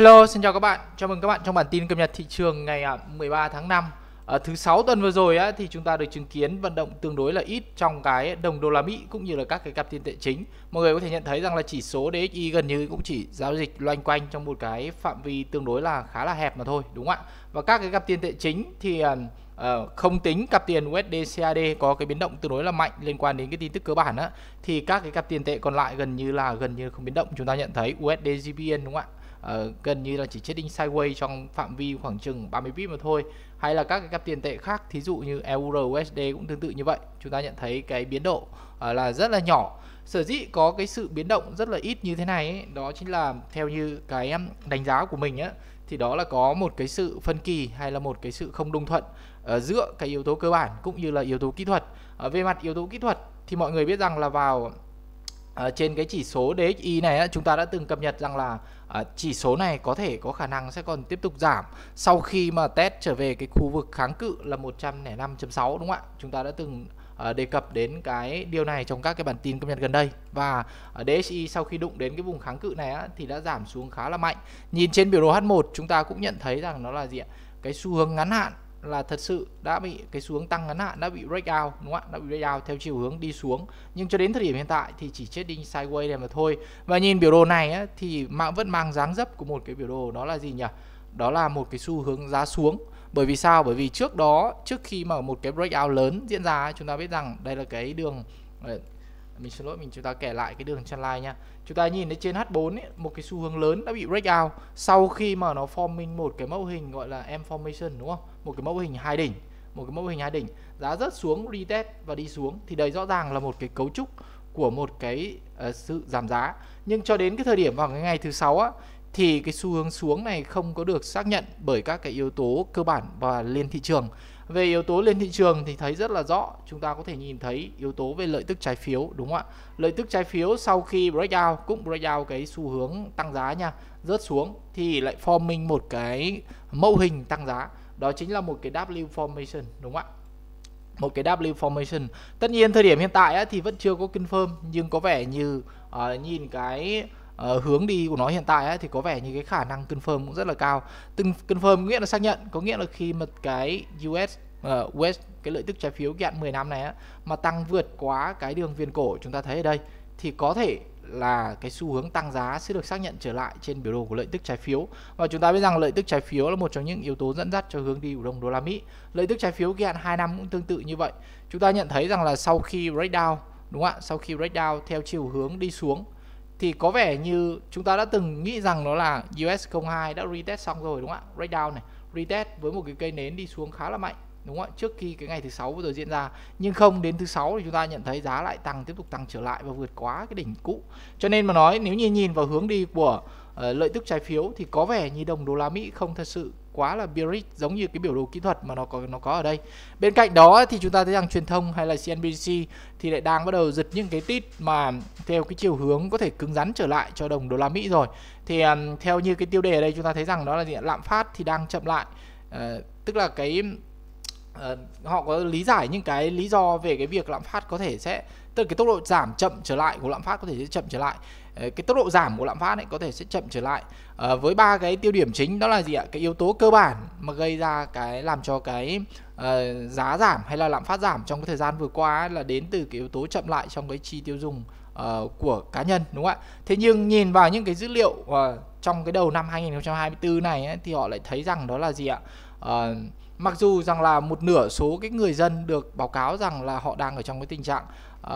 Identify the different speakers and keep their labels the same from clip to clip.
Speaker 1: Hello, xin chào các bạn. Chào mừng các bạn trong bản tin cập nhật thị trường ngày 13 à, tháng 5. Ở thứ sáu tuần vừa rồi á, thì chúng ta được chứng kiến vận động tương đối là ít trong cái đồng đô la Mỹ cũng như là các cái cặp tiền tệ chính. Mọi người có thể nhận thấy rằng là chỉ số DXY gần như cũng chỉ giao dịch loanh quanh trong một cái phạm vi tương đối là khá là hẹp mà thôi, đúng không ạ? Và các cái cặp tiền tệ chính thì Uh, không tính cặp tiền USD CAD có cái biến động tương đối là mạnh liên quan đến cái tin tức cơ bản á thì các cái cặp tiền tệ còn lại gần như là gần như không biến động chúng ta nhận thấy USD GBN đúng không ạ uh, gần như là chỉ trading sideways trong phạm vi khoảng chừng 30 pip mà thôi hay là các cái cặp tiền tệ khác thí dụ như euro USD cũng tương tự như vậy chúng ta nhận thấy cái biến độ uh, là rất là nhỏ sở dĩ có cái sự biến động rất là ít như thế này ấy, đó chính là theo như cái đánh giá của mình á, thì đó là có một cái sự phân kỳ hay là một cái sự không đồng thuận uh, giữa cái yếu tố cơ bản cũng như là yếu tố kỹ thuật uh, về mặt yếu tố kỹ thuật thì mọi người biết rằng là vào À, trên cái chỉ số DXY này á, chúng ta đã từng cập nhật rằng là à, chỉ số này có thể có khả năng sẽ còn tiếp tục giảm sau khi mà test trở về cái khu vực kháng cự là 105.6 đúng không ạ? Chúng ta đã từng à, đề cập đến cái điều này trong các cái bản tin cập nhật gần đây và à, DSI sau khi đụng đến cái vùng kháng cự này á, thì đã giảm xuống khá là mạnh. Nhìn trên biểu đồ H1 chúng ta cũng nhận thấy rằng nó là gì ạ? Cái xu hướng ngắn hạn là thật sự đã bị cái xuống tăng ngắn hạn đã bị break out đúng không ạ đã bị break out theo chiều hướng đi xuống nhưng cho đến thời điểm hiện tại thì chỉ trading sideways này mà thôi và nhìn biểu đồ này á, thì mạng vẫn mang dáng dấp của một cái biểu đồ đó là gì nhỉ đó là một cái xu hướng giá xuống bởi vì sao bởi vì trước đó trước khi mà một cái break out lớn diễn ra chúng ta biết rằng đây là cái đường ờ, mình xin lỗi mình chúng ta kể lại cái đường chân line nha chúng ta nhìn thấy trên H4 ấy, một cái xu hướng lớn đã bị break out sau khi mà nó forming một cái mẫu hình gọi là M formation đúng không một cái mẫu hình hai đỉnh một cái mẫu hình hai đỉnh giá rất xuống retest và đi xuống thì đây rõ ràng là một cái cấu trúc của một cái uh, sự giảm giá nhưng cho đến cái thời điểm vào cái ngày thứ sáu á thì cái xu hướng xuống này không có được xác nhận bởi các cái yếu tố cơ bản và liên thị trường về yếu tố lên thị trường thì thấy rất là rõ chúng ta có thể nhìn thấy yếu tố về lợi tức trái phiếu đúng không ạ lợi tức trái phiếu sau khi breakout cũng breakout cái xu hướng tăng giá nha rớt xuống thì lại forming một cái mẫu hình tăng giá đó chính là một cái W formation đúng không ạ một cái W formation tất nhiên thời điểm hiện tại thì vẫn chưa có confirm nhưng có vẻ như ờ, nhìn cái uh, hướng đi của nó hiện tại ấy, thì có vẻ như cái khả năng confirm cũng rất là cao. Từng confirm nghĩa là xác nhận, có nghĩa là khi mà cái US uh, ờ, US cái lợi tức trái phiếu kỳ hạn 10 năm này á, mà tăng vượt quá cái đường viên cổ chúng ta thấy ở đây thì có thể là cái xu hướng tăng giá sẽ được xác nhận trở lại trên biểu đồ của lợi tức trái phiếu và chúng ta biết rằng lợi tức trái phiếu là một trong những yếu tố dẫn dắt cho hướng đi của đồng đô la Mỹ lợi tức trái phiếu kỳ hạn 2 năm cũng tương tự như vậy chúng ta nhận thấy rằng là sau khi breakdown đúng không ạ sau khi breakdown theo chiều hướng đi xuống thì có vẻ như chúng ta đã từng nghĩ rằng nó là US02 đã retest xong rồi đúng không ạ? Breakdown này, retest với một cái cây nến đi xuống khá là mạnh đúng không ạ? Trước khi cái ngày thứ sáu vừa rồi diễn ra. Nhưng không đến thứ sáu thì chúng ta nhận thấy giá lại tăng tiếp tục tăng trở lại và vượt quá cái đỉnh cũ. Cho nên mà nói nếu như nhìn vào hướng đi của uh, lợi tức trái phiếu thì có vẻ như đồng đô la Mỹ không thật sự quá là bearish giống như cái biểu đồ kỹ thuật mà nó có nó có ở đây. Bên cạnh đó thì chúng ta thấy rằng truyền thông hay là CNBC thì lại đang bắt đầu giật những cái tít mà theo cái chiều hướng có thể cứng rắn trở lại cho đồng đô la Mỹ rồi. Thì um, theo như cái tiêu đề ở đây chúng ta thấy rằng đó là gì? lạm phát thì đang chậm lại. Uh, tức là cái uh, họ có lý giải những cái lý do về cái việc lạm phát có thể sẽ tức là cái tốc độ giảm chậm trở lại của lạm phát có thể sẽ chậm trở lại cái tốc độ giảm của lạm phát ấy có thể sẽ chậm trở lại à, với ba cái tiêu điểm chính đó là gì ạ cái yếu tố cơ bản mà gây ra cái làm cho cái uh, giá giảm hay là lạm phát giảm trong cái thời gian vừa qua ấy, là đến từ cái yếu tố chậm lại trong cái chi tiêu dùng uh, của cá nhân đúng không ạ thế nhưng nhìn vào những cái dữ liệu uh, trong cái đầu năm 2024 này ấy, thì họ lại thấy rằng đó là gì ạ uh, mặc dù rằng là một nửa số cái người dân được báo cáo rằng là họ đang ở trong cái tình trạng uh,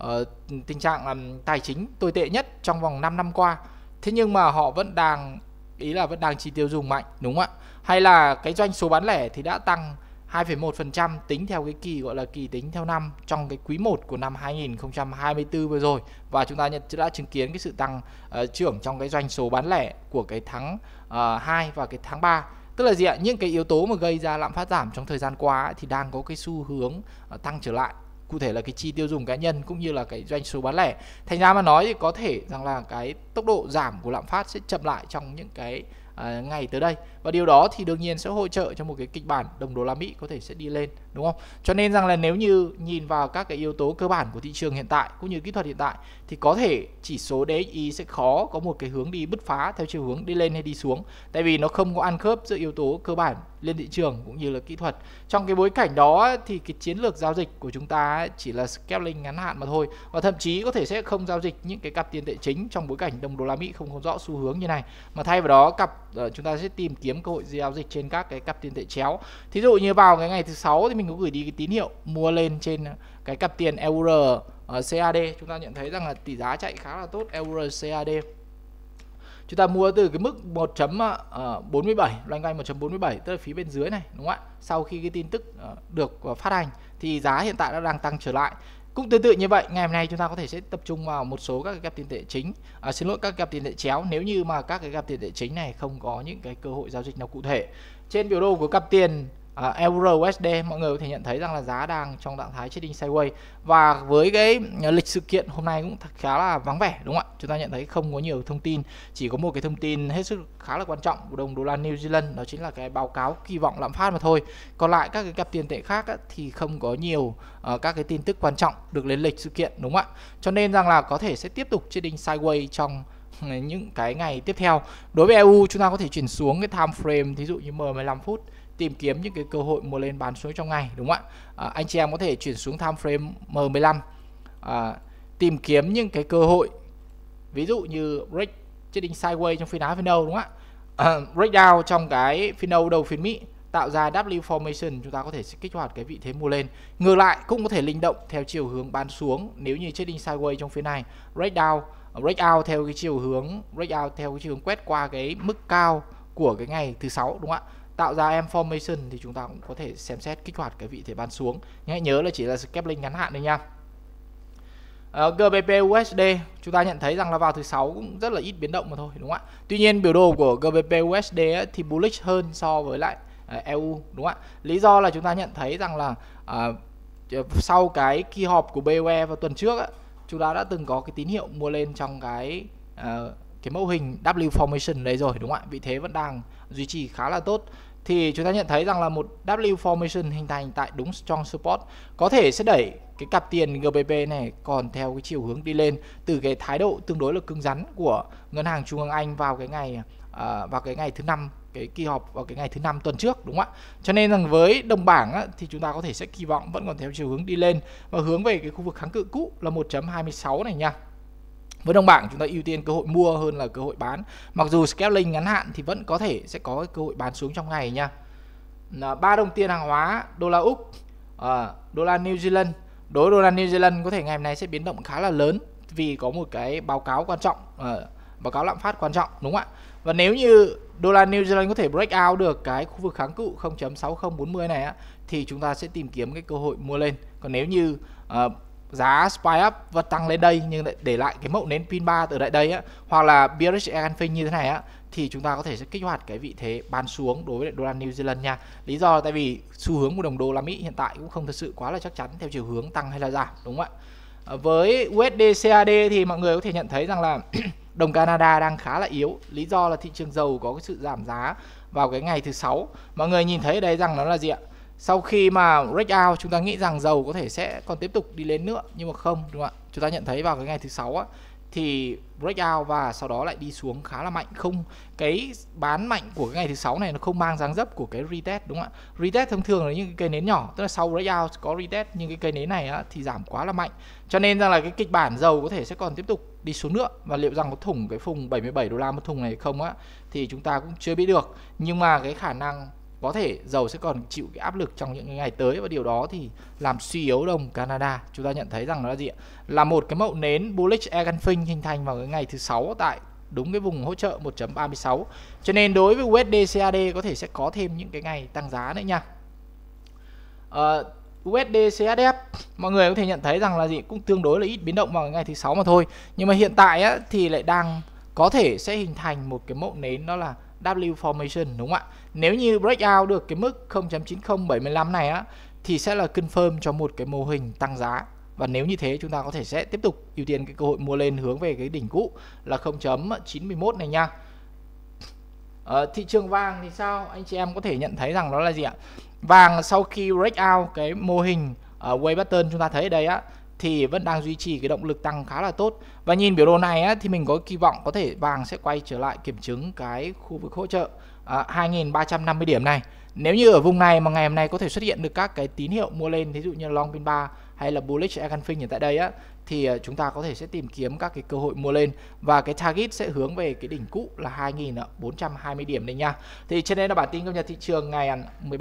Speaker 1: Ờ, tình trạng um, tài chính tồi tệ nhất trong vòng 5 năm qua thế nhưng mà họ vẫn đang ý là vẫn đang chi tiêu dùng mạnh đúng không ạ hay là cái doanh số bán lẻ thì đã tăng 2,1% tính theo cái kỳ gọi là kỳ tính theo năm trong cái quý 1 của năm 2024 vừa rồi và chúng ta nhận, đã chứng kiến cái sự tăng uh, trưởng trong cái doanh số bán lẻ của cái tháng uh, ờ, 2 và cái tháng 3 tức là gì ạ những cái yếu tố mà gây ra lạm phát giảm trong thời gian qua thì đang có cái xu hướng uh, tăng trở lại cụ thể là cái chi tiêu dùng cá nhân cũng như là cái doanh số bán lẻ thành ra mà nói thì có thể rằng là cái tốc độ giảm của lạm phát sẽ chậm lại trong những cái À, ngày tới đây và điều đó thì đương nhiên sẽ hỗ trợ cho một cái kịch bản đồng đô la Mỹ có thể sẽ đi lên đúng không cho nên rằng là nếu như nhìn vào các cái yếu tố cơ bản của thị trường hiện tại cũng như kỹ thuật hiện tại thì có thể chỉ số DXY sẽ khó có một cái hướng đi bứt phá theo chiều hướng đi lên hay đi xuống tại vì nó không có ăn khớp giữa yếu tố cơ bản lên thị trường cũng như là kỹ thuật trong cái bối cảnh đó thì cái chiến lược giao dịch của chúng ta chỉ là scaling ngắn hạn mà thôi và thậm chí có thể sẽ không giao dịch những cái cặp tiền tệ chính trong bối cảnh đồng đô la Mỹ không có rõ xu hướng như này mà thay vào đó cặp Ờ, chúng ta sẽ tìm kiếm cơ hội giao dịch trên các cái cặp tiền tệ chéo thí dụ như vào cái ngày thứ sáu thì mình có gửi đi cái tín hiệu mua lên trên cái cặp tiền euro ờ, CAD chúng ta nhận thấy rằng là tỷ giá chạy khá là tốt euro CAD chúng ta mua từ cái mức 1.47 ờ, loanh quanh 1.47 tức là phía bên dưới này đúng không ạ sau khi cái tin tức được phát hành thì giá hiện tại đã đang tăng trở lại cũng tương tự như vậy ngày hôm nay chúng ta có thể sẽ tập trung vào một số các cái cặp tiền tệ chính à, xin lỗi các cặp tiền tệ chéo nếu như mà các cái cặp tiền tệ chính này không có những cái cơ hội giao dịch nào cụ thể trên biểu đồ của cặp tiền uh, euro USD mọi người có thể nhận thấy rằng là giá đang trong trạng thái trading sideways và với cái ờ, lịch sự kiện hôm nay cũng khá là vắng vẻ đúng không ạ chúng ta nhận thấy không có nhiều thông tin chỉ có một cái thông tin hết sức khá là quan trọng của đồng đô la New Zealand đó chính là cái báo cáo kỳ vọng lạm phát mà thôi còn lại các cái cặp tiền tệ khác á, thì không có nhiều uh, các cái tin tức quan trọng được lên lịch sự kiện đúng không ạ cho nên rằng là có thể sẽ tiếp tục trading sideways trong ừ, những cái ngày tiếp theo đối với EU chúng ta có thể chuyển xuống cái time frame thí dụ như M15 phút tìm kiếm những cái cơ hội mua lên bán xuống trong ngày đúng không ạ à, anh chị em có thể chuyển xuống time frame M15 à, tìm kiếm những cái cơ hội ví dụ như break trading sideways trong phiên đá phiên Âu đúng không ạ à, breakdown trong cái phiên Âu đầu phiên Mỹ tạo ra W formation chúng ta có thể kích hoạt cái vị thế mua lên ngược lại cũng có thể linh động theo chiều hướng bán xuống nếu như trading sideways trong phiên này break break out theo cái chiều hướng break out theo cái chiều hướng quét qua cái mức cao của cái ngày thứ sáu đúng không ạ tạo ra em formation thì chúng ta cũng có thể xem xét kích hoạt cái vị thế bán xuống nhé nhớ là chỉ là scalping ngắn hạn thôi nha Uh, ờ, GBP USD chúng ta nhận thấy rằng là vào thứ sáu cũng rất là ít biến động mà thôi đúng không ạ Tuy nhiên biểu đồ của GBP USD thì bullish hơn so với lại ờ, EU đúng không ạ Lý do là chúng ta nhận thấy rằng là uh, sau cái kỳ họp của BOE vào tuần trước ấy, chúng ta đã từng có cái tín hiệu mua lên trong cái uh, cái mẫu hình W formation đấy rồi đúng không ạ vị thế vẫn đang duy trì khá là tốt thì chúng ta nhận thấy rằng là một W formation hình thành tại đúng strong support có thể sẽ đẩy cái cặp tiền GBP này còn theo cái chiều hướng đi lên từ cái thái độ tương đối là cứng rắn của ngân hàng trung ương Anh vào cái ngày à, vào cái ngày thứ năm cái kỳ họp vào cái ngày thứ năm tuần trước đúng không ạ? Cho nên rằng với đồng bảng á, thì chúng ta có thể sẽ kỳ vọng vẫn còn theo chiều hướng đi lên và hướng về cái khu vực kháng cự cũ là 1.26 này nha với đồng bảng chúng ta ưu tiên cơ hội mua hơn là cơ hội bán mặc dù scaling ngắn hạn thì vẫn có thể sẽ có cơ hội bán xuống trong ngày nha ba đồng tiền hàng hóa đô la úc à, đô la new zealand đối với đô la new zealand có thể ngày hôm nay sẽ biến động khá là lớn vì có một cái báo cáo quan trọng à, báo cáo lạm phát quan trọng đúng không ạ và nếu như đô la New Zealand có thể break out được cái khu vực kháng cự 0.6040 này á thì chúng ta sẽ tìm kiếm cái cơ hội mua lên còn nếu như uh, giá spy up và tăng lên đây nhưng lại để lại cái mẫu nến pin 3 từ lại đây á hoặc là bearish engulfing như thế này á thì chúng ta có thể sẽ kích hoạt cái vị thế bán xuống đối với đô la New Zealand nha. Lý do là tại vì xu hướng của đồng đô la Mỹ hiện tại cũng không thực sự quá là chắc chắn theo chiều hướng tăng hay là giảm đúng không ạ? Ờ, với USD CAD thì mọi người có thể nhận thấy rằng là đồng Canada đang khá là yếu. Lý do là thị trường dầu có cái sự giảm giá vào cái ngày thứ sáu. Mọi người nhìn thấy ở đây rằng nó là gì ạ? sau khi mà break out chúng ta nghĩ rằng dầu có thể sẽ còn tiếp tục đi lên nữa nhưng mà không đúng không ạ chúng ta nhận thấy vào cái ngày thứ sáu á thì break out và sau đó lại đi xuống khá là mạnh không cái bán mạnh của cái ngày thứ sáu này nó không mang dáng dấp của cái retest đúng không ạ retest thông thường là những cái cây nến nhỏ tức là sau break out có retest nhưng cái cây nến này á, thì giảm quá là mạnh cho nên rằng là cái kịch bản dầu có thể sẽ còn tiếp tục đi xuống nữa và liệu rằng có thủng cái phùng 77 đô la một thùng này không á thì chúng ta cũng chưa biết được nhưng mà cái khả năng có thể dầu sẽ còn chịu cái áp lực trong những ngày tới và điều đó thì làm suy yếu đồng Canada chúng ta nhận thấy rằng nó là gì ạ là một cái mẫu nến bullish Eganfin hình thành vào cái ngày thứ sáu tại đúng cái vùng hỗ trợ 1.36 cho nên đối với USD CAD có thể sẽ có thêm những cái ngày tăng giá nữa nha uh, ờ, USD CAD, mọi người có thể nhận thấy rằng là gì cũng tương đối là ít biến động vào ngày thứ sáu mà thôi nhưng mà hiện tại á, thì lại đang có thể sẽ hình thành một cái mẫu nến đó là W formation đúng không ạ? Nếu như breakout được cái mức 0.9075 này á thì sẽ là confirm cho một cái mô hình tăng giá và nếu như thế chúng ta có thể sẽ tiếp tục ưu tiên cái cơ hội mua lên hướng về cái đỉnh cũ là 0.91 này nha. Ở ờ, thị trường vàng thì sao? Anh chị em có thể nhận thấy rằng đó là gì ạ? Vàng sau khi break out cái mô hình ở ờ, uh, way pattern chúng ta thấy ở đây á thì vẫn đang duy trì cái động lực tăng khá là tốt và nhìn biểu đồ này á, thì mình có kỳ vọng có thể vàng sẽ quay trở lại kiểm chứng cái khu vực hỗ trợ à, 2.350 điểm này nếu như ở vùng này mà ngày hôm nay có thể xuất hiện được các cái tín hiệu mua lên ví dụ như long pin 3 hay là bullish engulfing ở tại đây á thì à, chúng ta có thể sẽ tìm kiếm các cái cơ hội mua lên và cái target sẽ hướng về cái đỉnh cũ là 2.420 điểm đây nha thì trên đây là bản tin cập nhật thị trường ngày 13